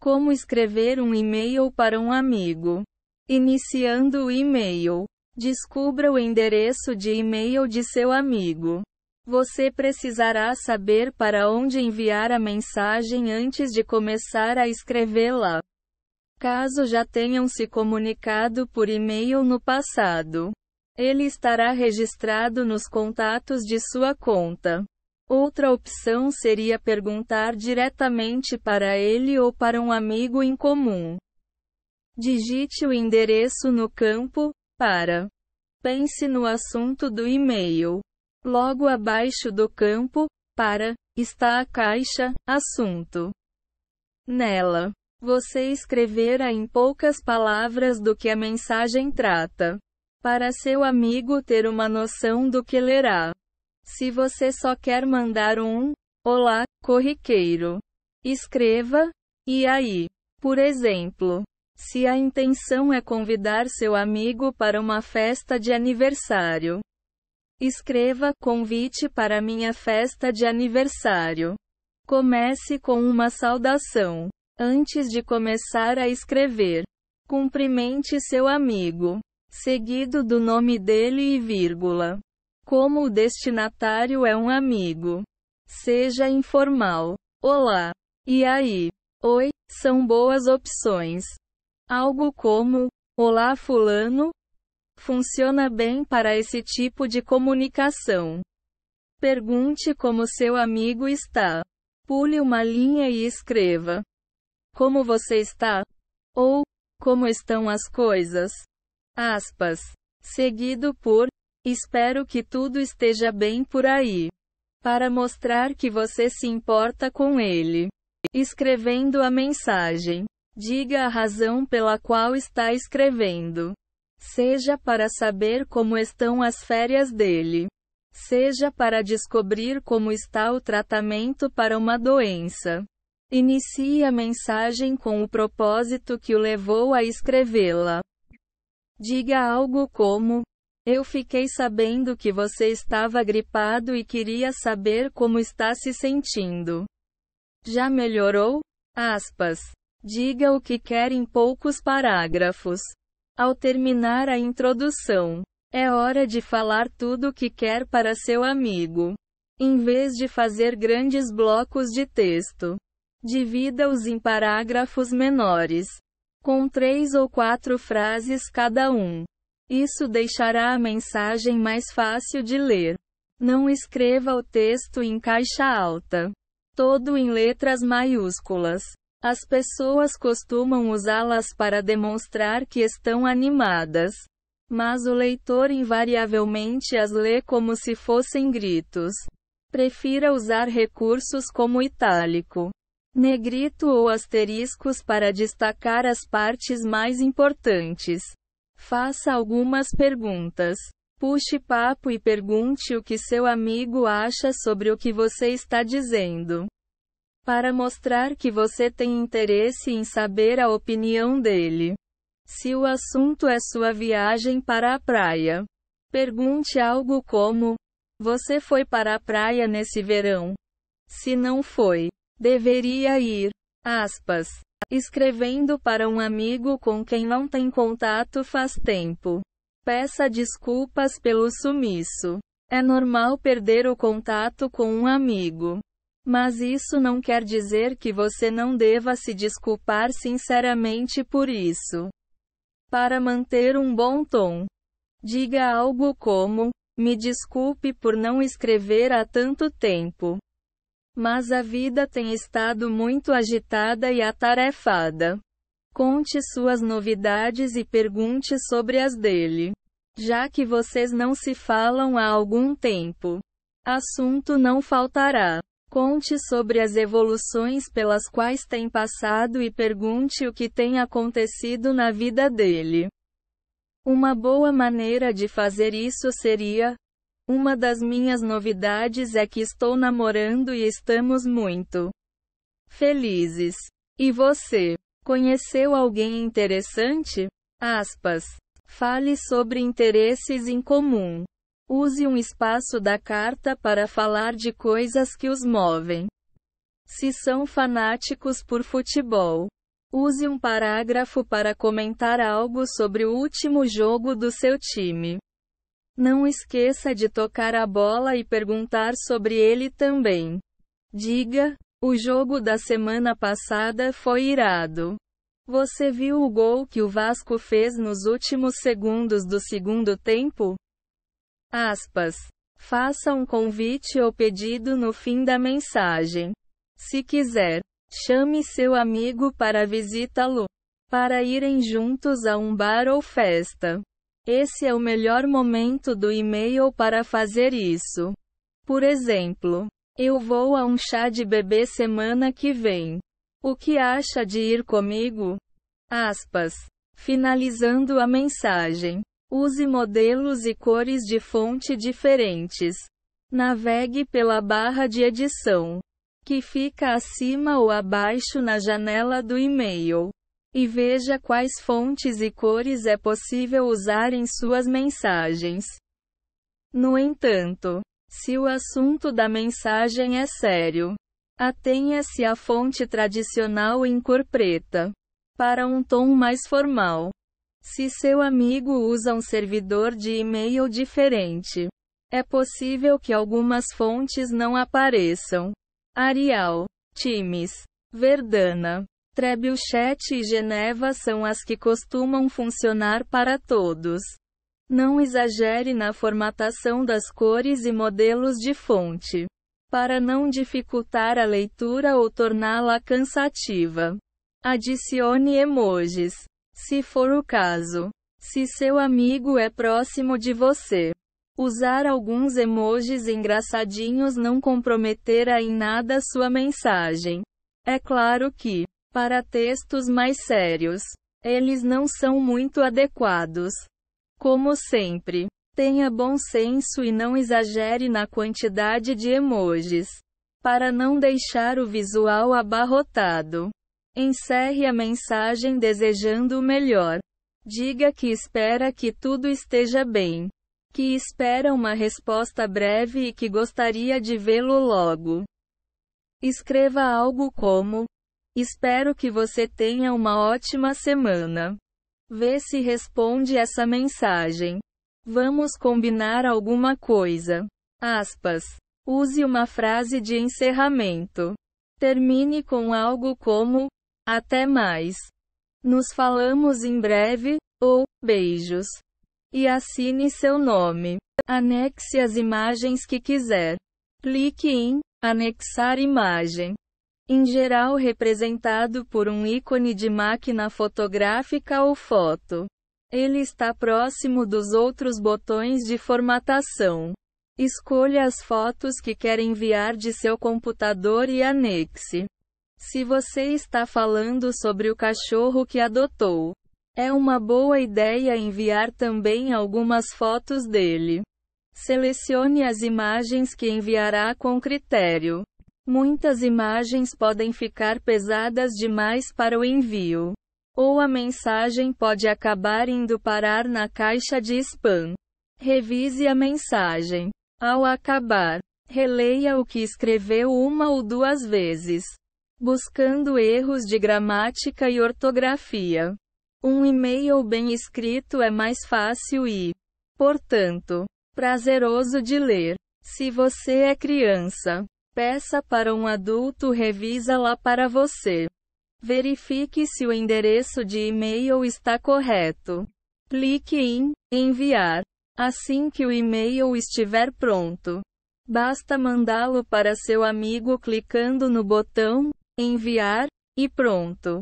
Como escrever um e-mail para um amigo. Iniciando o e-mail. Descubra o endereço de e-mail de seu amigo. Você precisará saber para onde enviar a mensagem antes de começar a escrevê-la. Caso já tenham se comunicado por e-mail no passado, ele estará registrado nos contatos de sua conta. Outra opção seria perguntar diretamente para ele ou para um amigo em comum. Digite o endereço no campo, para. Pense no assunto do e-mail. Logo abaixo do campo, para, está a caixa Assunto. Nela, você escreverá em poucas palavras do que a mensagem trata. Para seu amigo ter uma noção do que lerá. Se você só quer mandar um Olá, corriqueiro. Escreva E aí? Por exemplo, se a intenção é convidar seu amigo para uma festa de aniversário, escreva Convite para minha festa de aniversário. Comece com uma saudação. Antes de começar a escrever, cumprimente seu amigo, seguido do nome dele e vírgula como o destinatário é um amigo. Seja informal. Olá. E aí? Oi, são boas opções. Algo como: Olá, Fulano. Funciona bem para esse tipo de comunicação. Pergunte como seu amigo está. Pule uma linha e escreva: Como você está? Ou como estão as coisas? Aspas. Seguido por Espero que tudo esteja bem por aí. Para mostrar que você se importa com ele. Escrevendo a mensagem. Diga a razão pela qual está escrevendo. Seja para saber como estão as férias dele. Seja para descobrir como está o tratamento para uma doença. Inicie a mensagem com o propósito que o levou a escrevê-la. Diga algo como: eu fiquei sabendo que você estava gripado e queria saber como está se sentindo. Já melhorou? Aspas. Diga o que quer em poucos parágrafos. Ao terminar a introdução, é hora de falar tudo o que quer para seu amigo. Em vez de fazer grandes blocos de texto, divida-os em parágrafos menores, com três ou quatro frases cada um. Isso deixará a mensagem mais fácil de ler. Não escreva o texto em caixa alta. Todo em letras maiúsculas. As pessoas costumam usá-las para demonstrar que estão animadas. Mas o leitor invariavelmente as lê como se fossem gritos. Prefira usar recursos como itálico, negrito ou asteriscos para destacar as partes mais importantes. Faça algumas perguntas. Puxe papo e pergunte o que seu amigo acha sobre o que você está dizendo. Para mostrar que você tem interesse em saber a opinião dele. Se o assunto é sua viagem para a praia, pergunte algo como: Você foi para a praia nesse verão? Se não foi, deveria ir. Aspas. Escrevendo para um amigo com quem não tem contato faz tempo. Peça desculpas pelo sumiço. É normal perder o contato com um amigo. Mas isso não quer dizer que você não deva se desculpar sinceramente por isso. Para manter um bom tom, diga algo como: Me desculpe por não escrever há tanto tempo. Mas a vida tem estado muito agitada e atarefada. Conte suas novidades e pergunte sobre as dele. Já que vocês não se falam há algum tempo, assunto não faltará. Conte sobre as evoluções pelas quais tem passado e pergunte o que tem acontecido na vida dele. Uma boa maneira de fazer isso seria uma das minhas novidades é que estou namorando e estamos muito felizes. E você? Conheceu alguém interessante? Aspas. Fale sobre interesses em comum. Use um espaço da carta para falar de coisas que os movem. Se são fanáticos por futebol, use um parágrafo para comentar algo sobre o último jogo do seu time. Não esqueça de tocar a bola e perguntar sobre ele também. Diga: o jogo da semana passada foi irado. Você viu o gol que o Vasco fez nos últimos segundos do segundo tempo? Aspas. Faça um convite ou pedido no fim da mensagem. Se quiser, chame seu amigo para visitá-lo. Para irem juntos a um bar ou festa. Esse é o melhor momento do e-mail para fazer isso. Por exemplo, eu vou a um chá de bebê semana que vem. O que acha de ir comigo? Aspas. Finalizando a mensagem. Use modelos e cores de fonte diferentes. Navegue pela barra de edição, que fica acima ou abaixo na janela do e-mail. E veja quais fontes e cores é possível usar em suas mensagens. No entanto, se o assunto da mensagem é sério, atenha-se à fonte tradicional em cor preta. Para um tom mais formal, se seu amigo usa um servidor de e-mail diferente, é possível que algumas fontes não apareçam. Arial, Times, Verdana, Trebuchet e Geneva são as que costumam funcionar para todos. Não exagere na formatação das cores e modelos de fonte. Para não dificultar a leitura ou torná-la cansativa, adicione emojis, se for o caso. Se seu amigo é próximo de você, usar alguns emojis engraçadinhos não comprometerá em nada sua mensagem. É claro que para textos mais sérios, eles não são muito adequados. Como sempre, tenha bom senso e não exagere na quantidade de emojis, para não deixar o visual abarrotado. Encerre a mensagem desejando o melhor. Diga que espera que tudo esteja bem. Que espera uma resposta breve e que gostaria de vê-lo logo. Escreva algo como: Espero que você tenha uma ótima semana. Vê se responde essa mensagem. Vamos combinar alguma coisa. Aspas. Use uma frase de encerramento. Termine com algo como: Até mais. Nos falamos em breve, ou beijos. E assine seu nome. Anexe as imagens que quiser. Clique em Anexar imagem em geral representado por um ícone de máquina fotográfica ou foto. Ele está próximo dos outros botões de formatação. Escolha as fotos que quer enviar de seu computador e anexe. Se você está falando sobre o cachorro que adotou, é uma boa ideia enviar também algumas fotos dele. Selecione as imagens que enviará com critério. Muitas imagens podem ficar pesadas demais para o envio. Ou a mensagem pode acabar indo parar na caixa de spam. Revise a mensagem. Ao acabar, releia o que escreveu uma ou duas vezes, buscando erros de gramática e ortografia. Um e-mail bem escrito é mais fácil e, portanto, prazeroso de ler. Se você é criança, peça para um adulto revisa-la para você. Verifique se o endereço de e-mail está correto. Clique em Enviar. Assim que o e-mail estiver pronto, basta mandá-lo para seu amigo clicando no botão Enviar e pronto.